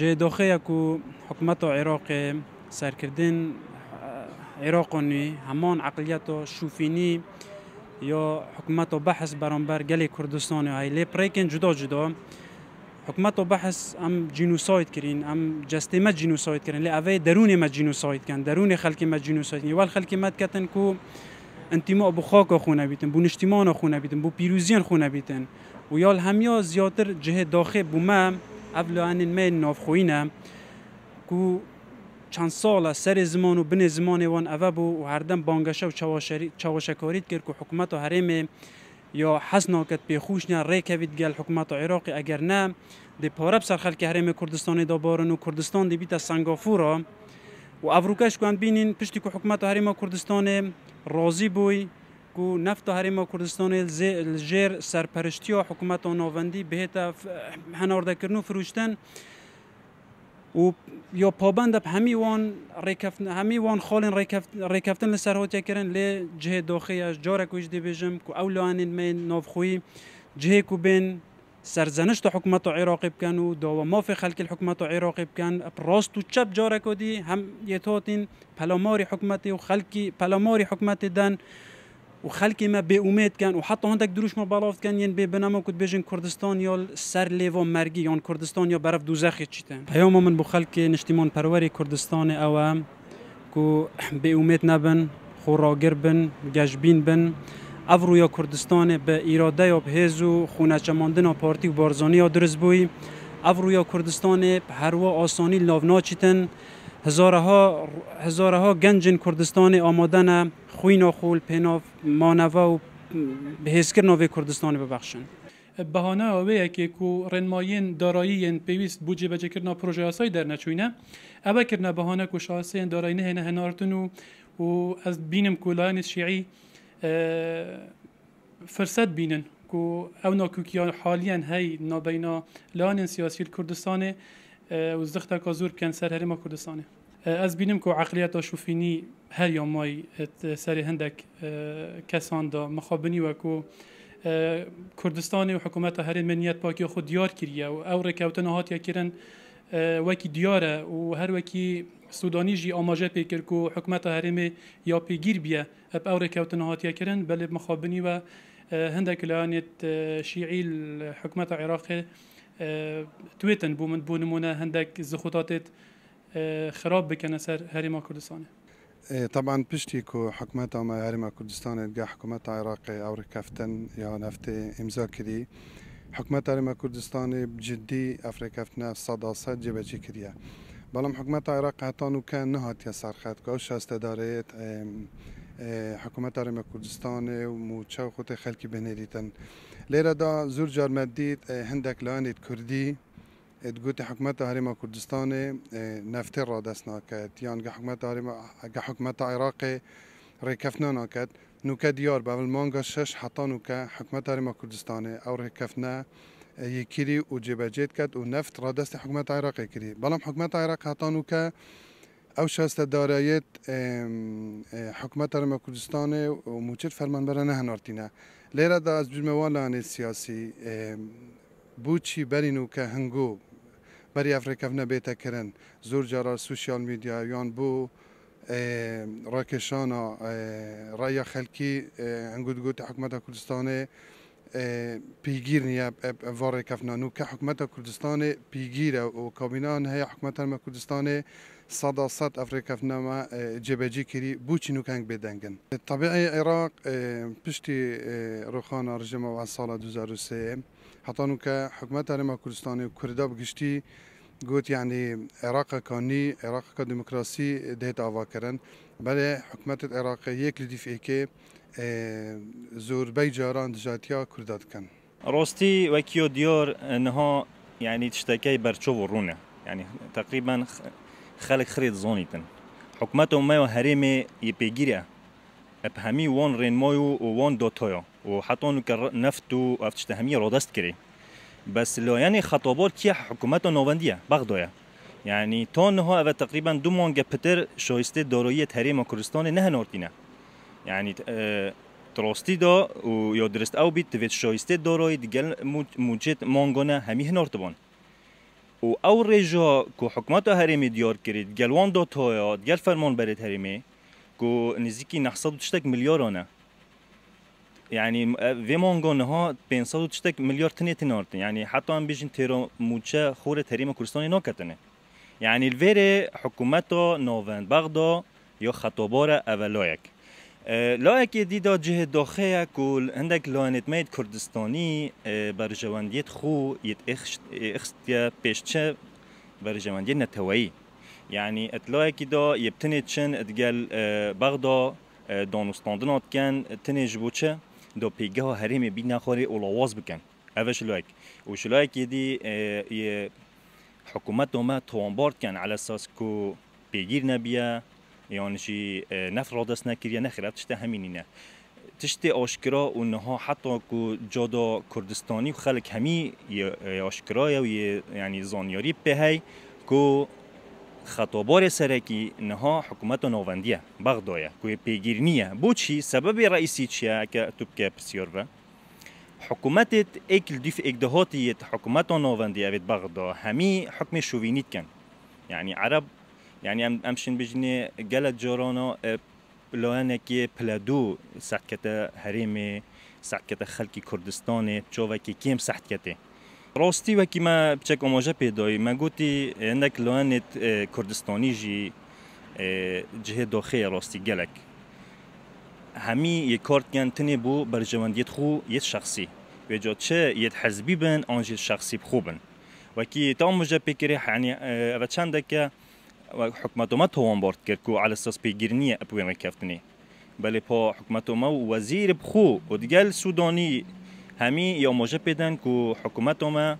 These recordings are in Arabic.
جێدۆخەیە و حکمت و عراق سرکردین عراق همان نوێ و شوفینی یا حکمت و بەحس بەرامبەر گەلی کوردستان و هەیلێ پرێکن جدا جدا حکمت و بەحس ئەم جینوسایت کردین ئەم جستێمە جینوسایت کردن لە ئەوەی دەرونێ مە جینوسایتکەن دەرونێ خەلکی مە جینوسایتنی وال کو مەتکەتن و انتیما خونه خاکە بو بۆ خونه خوونەبیتن بو پیروزیان خوونەبیتن و یال هەمیا زیاتر جه بو بوومە اف لعنین می نافخوینه کو چند سال سر زمان و بن زمان وان اوه بو و هر دم و چاوشکاریت کرد که حکومت و حرم یا حسن کت به خوش نه ریکوید گل حکومت عراقی اگر نه د پارب سر که حرم کردستان دا بارن و کردستان دی بیت را و افروکش کن بینین پشتی که حکومت حرم کردستان راضی بوی کو نفت و هرم کردستان الجیر سرپرشتی و حکومت و نووندی بهتا هنارده کردن و فروشتن و یا پابند به همی وان ریکفتن همی وان خالن ریکفت ریکفتن لسر هاتیا کرن لی جه داخلی اش جارک ویش دی بیجم کو اولانین مین نافخوی جه کو بین سرزنش تو حکومت عراقی بکن و دو ما في خلق الحكومة عراقی بکن راست و چپ جارک دی هم یتاتین پلاماری حکومتی و خلقی پلاماری حکومتی دن وخەکی مە بێ ومێت کەن و حتا هەندێک دروشمە باڵافکەن یەن بێ بنامە کوت بێژن کوردستان یا سەر لێوە مەرگی یان کوردستان یا بەرەف دوزەخی چیتە پەیامە من بۆ خەلکی نیشتیمان پەروەری کوردستانی ئەوە کو بێ ومێت نەبن خۆڕاگر بن گەشببین بن. ئەڤڕویە کوردستانê bi îradeya hêz û xûneçemandina partî û barzaniya dirist bûî, ئەڤڕویە کوردستانê herwa asanî lavnaçîtin, هزارها هزارها گنجین کردستان آمادن خوین و خول پیناف مانوا و بهیسکر نوی کردستان ببخشن بهانه اوی که کو رنماین دارایی پیوست بودجه بجه کردن پروژه آسای در نچوینه اوه کردن بهانه کو شاسه دارایی نه هنارتنو و از بینم کولان شیعی فرصت بینن کو او ناکوکیان حالیا هی نابینا لان سیاسی کردستان وزدختا كازور كان سر هرم كردستان از بینم که عقلیت شوفینی هر یا مای سر هندک کسان دا مخابنی و که کردستان و حکومت هر منیت پاکی خود دیار کریه و او رکوتن يا کرن وکی دیاره و هر وکی سودانی جی آماجه پیکر که حکومت هرم یا پیگیر بیه اب او رکوتن يا کرن بل مخابنی و هندک لانت شیعی حکومت عراق آه، تويتن بو من بو نمونه هندك زخوطاتت آه، خراب بكنا سر هريما كردستان إيه، طبعا بشتي كو حكومات ما هريما كردستان جا حكومات عراقي او ركافتن يا نفتي امزا كدي حكومات هريما كردستان بجدي افريكافتنا صدا صد جبهه كريا بلام حكومات عراق هتانو كان نهات يا سرخات كوش استداريت إيه، حكومات هريما كردستان وموتشا خوت خلكي بنريتن دا زور جار مەدیت هەندێک لاەنێت کوردی تگوتی حکومەتە هەرێمە کوردستانێ نەفتی ڕادەست يعني یانگە حکومەتگە حکومەتە عراقي ڕێکەفنا ناکەێت نوکە دیار بەول مانگە شش حتا نوکە حکومەت هەرێمە او ئەو ڕێکەفنە یەکیری و جێبەجێت کات و نەفت ڕادستی حکومەت عێراقی کردی بەڵام حکومەت عراق هاتان وکە او شەستە دارایەت حکومەت هەرمە کوردستانێ و موچر فەرمانبەرە نەهنارتینە Lera da ez cümmevalanê siyasî e, bûçî berînûke hingû berî Efrêkevne bête kirin zor carar sosyal medyayan bû e, rakeşana e, raya xelkî hingû digot hikmeta Kurdistanê پیگیر نیە وارێکەفنان و کە حکوومەتە کوردستانی پیگیرە و کابینان هەیە حکوومەتەرمە کوردستانی سەدا سەد ئەفریکەفنەوە جێبەجی کردی بوو چینوکانگ بێدەنگن. تەبیعی عێراق پشتی ڕۆخانە ڕژەمەوە ساڵە 2023 هەتان وکە حکومەت هەرێمە کوردستانی و کووردا بگشتی گوت یعنی عێراقەکانی عێراقەکە دموکراسی دێت ئاواکردن بەێ حکوومەتت عێراقی یەک لە دیفئکێ زۆربەی جاران دژاتیا کووردا دکەن. ڕۆستی وەکیۆ دیۆر نها یعنی تشتەکەی بەرچۆ و ڕوونە یعنی تقریبان خلق خريد زونيتن حكمته ما هريمي يبيجيريا بهمي وان رين مايو وان دوتويو وحطون نفتو افتش تهمية رودست كري بس لو يعني خطوبات كي حكومته نوفندية بغدويا يعني تون هو تقريبا دو مانجا بتر شويسته دارویه هریم کردستان نه نورتینه يعني آه، تراستی دا و یا درست او بید توید شایسته دارایی دیگل موجد مانگانه همیه نارتبان و او رجا کو حکمت هرمی دیار کرد گلوان دو تایا گل فرمان برد هرمی کو نزیکی 900 تشتک مليارونه یعنی وی مانگان ها 500 تشتك میلیار تنه تنارت یعنی حتی هم بيجن تیرا موچه خور تهريم نکتنه یعنی يعني الفيري حكومته نوفن بغدا یا خطابار اولایک لاەکێ دیدا جهێ دۆخەیە کول هەندێک لایەتمەید بر بەرژەوەندیت خو اخشت ئخستە پێشچە بەرژەوەندی نەتەوەی یعنی ئەتلایەکی دا یبتنێ چن ئەدگەل اه، بغدا اه، دانوستاندنا بکەن اه، تنێ ji بۆ چە دۆ پێگەها هەرێمێ بینا خۆری ئۆڵاواز بکەن ئەvە شلوک و شلوەکی دی حکوومەت دۆمە تۆمبارد کەن على اساس و پێگیر نەبیە يعني نفر رادس كيريا نخرا تشتا همينينا تشتي اشكرا ونها حتى كو جودو كردستاني وخلق همي اشكرا يعني زانياري بهاي كو خطابار سرکی نها حکومت نواندیه بغدایه که پیگیرنیه بو چی سبب رئیسی چیه که تو که پسیار و حکومت اکل دیف اگدهاتیت حکومت نواندیه بغدا همی حکم شوینیت کن یعنی عرب يعني ام امشن بجني قال جورونو اه، لوانا كي بلادو ساعت كتا هريمي ساعت كتا خلكي كردستاني تشوفكي كيم ساعت كتا راستي وكي ما بشك اموجا بيدوي ما قوتي عندك لوانا اه، كردستاني جي اه، جهه دوخي راستي قالك همي یک كان تني بو بر جواندیت خو يت شخصي ويجو جا يت حزبي بن انجي شخصي بخوبن وكي کی تا مجا پیکری یعنی اوه چنده حكومته وان بورد كركو على اساس کفت نی بلی پا حکمت ما و وزیر بخو ودجال سودانی همی یا موجب بدن که حكومته اه، ما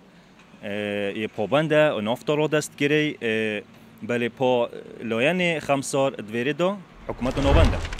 و بوبندا را دست كري اه، بلی پا لاین لوياني خمسار دفيردو حكومته نوبندا